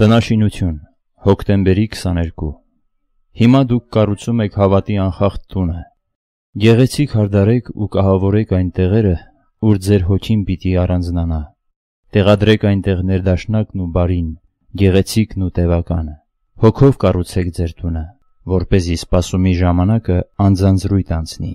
Տնաշինություն, հոկտեմբերի 22 Հիմա դուք կառուցում եք հավատի անխախտ տունը։ Գեղեցիկ հարդարեք ու կահավորեք այն տեղերը, ուր ձեր հոգին պիտի առանձնանա։ Տեղադրեք այնտեղ ներդաշնակն ու բարին, գեղեցիկն ու տևականը։ Հոգով կառուցեք ձեր տունը, որ เป զի սпасումի ժամանակը անձանց ռույթ անցնի։